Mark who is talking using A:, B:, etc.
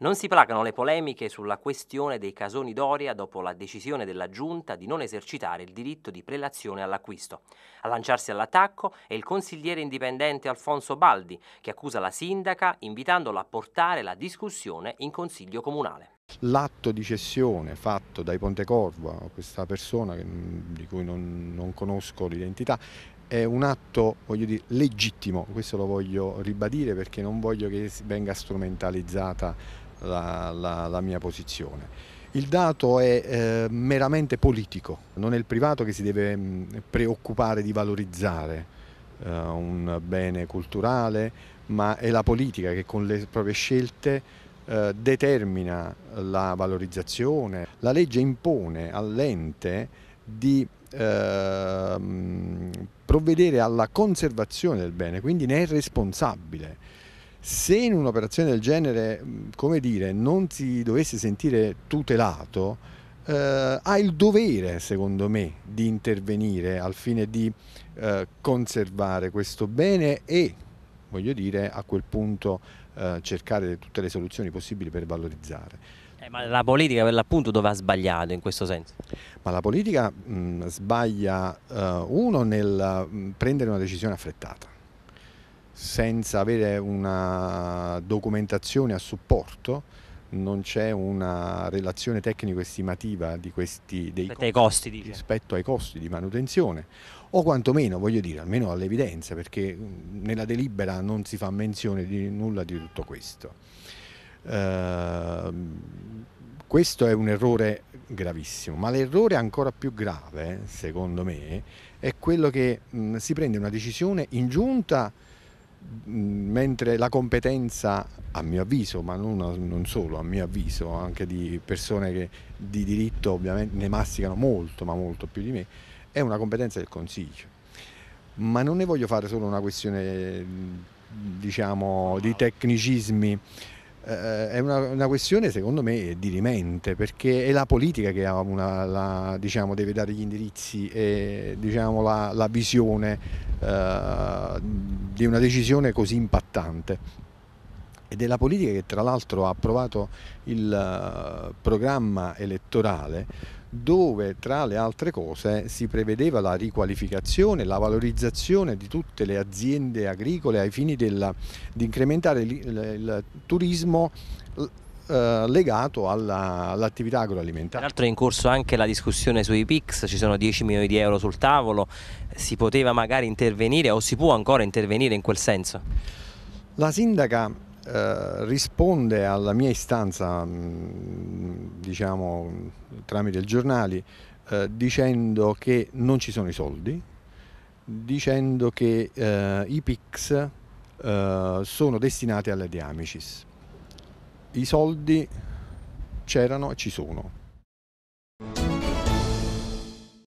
A: Non si placano le polemiche sulla questione dei casoni Doria dopo la decisione della Giunta di non esercitare il diritto di prelazione all'acquisto. A lanciarsi all'attacco è il consigliere indipendente Alfonso Baldi, che accusa la sindaca invitandola a portare la discussione in consiglio comunale.
B: L'atto di cessione fatto dai Pontecorvo a questa persona mm, di cui non, non conosco l'identità è un atto dire, legittimo, questo lo voglio ribadire perché non voglio che venga strumentalizzata la, la, la mia posizione. Il dato è eh, meramente politico, non è il privato che si deve mh, mm, preoccupare di valorizzare eh, un bene culturale, ma è la politica che con le proprie scelte eh, determina la valorizzazione. La legge impone all'ente di ehm, provvedere alla conservazione del bene, quindi ne è responsabile se in un'operazione del genere, mm, come dire, non si dovesse sentire tutelato, eh, ha il dovere, secondo me, di intervenire al fine di eh, conservare questo bene e, voglio dire, a quel punto eh,
A: cercare tutte le soluzioni possibili per valorizzare. Eh, ma la politica per l'appunto dove ha sbagliato in questo senso?
B: Ma la politica mh, mm, sbaglia, eh, uno, nel mh, mm, prendere una decisione affrettata senza avere una documentazione a supporto non c'è una relazione tecnico-estimativa di questi, dei costi, ai costi, rispetto ai costi di manutenzione o quantomeno, voglio dire, almeno all'evidenza perché nella delibera non si fa menzione di nulla di tutto questo. Eh, questo è un errore gravissimo, ma l'errore ancora più grave, secondo me, è quello che mh, si prende una decisione in giunta mentre la competenza, a mio avviso, ma non, non, solo, a mio avviso, anche di persone che di diritto ovviamente ne masticano molto, ma molto più di me, è una competenza del Consiglio. Ma non ne voglio fare solo una questione, diciamo, di tecnicismi. Eh, è una, una, questione secondo me dirimente perché è la politica che una, la, diciamo, deve dare gli indirizzi e diciamo, la, la visione eh, di una decisione così impattante e della politica che tra l'altro ha approvato il eh, programma elettorale dove tra le altre cose si prevedeva la riqualificazione, la valorizzazione di tutte le aziende agricole ai fini della, di incrementare il, il, il turismo eh, legato all'attività all agroalimentare. Tra
A: l'altro è in corso anche la discussione sui PIX, ci sono 10 milioni di euro sul tavolo, si poteva magari intervenire o si può ancora intervenire in quel senso?
B: La sindaca eh, risponde alla mia istanza, mm, diciamo, tramite i giornali, eh, dicendo che non ci sono i soldi, dicendo che eh, i PIX eh, sono destinati alle diamicis i soldi c'erano e ci sono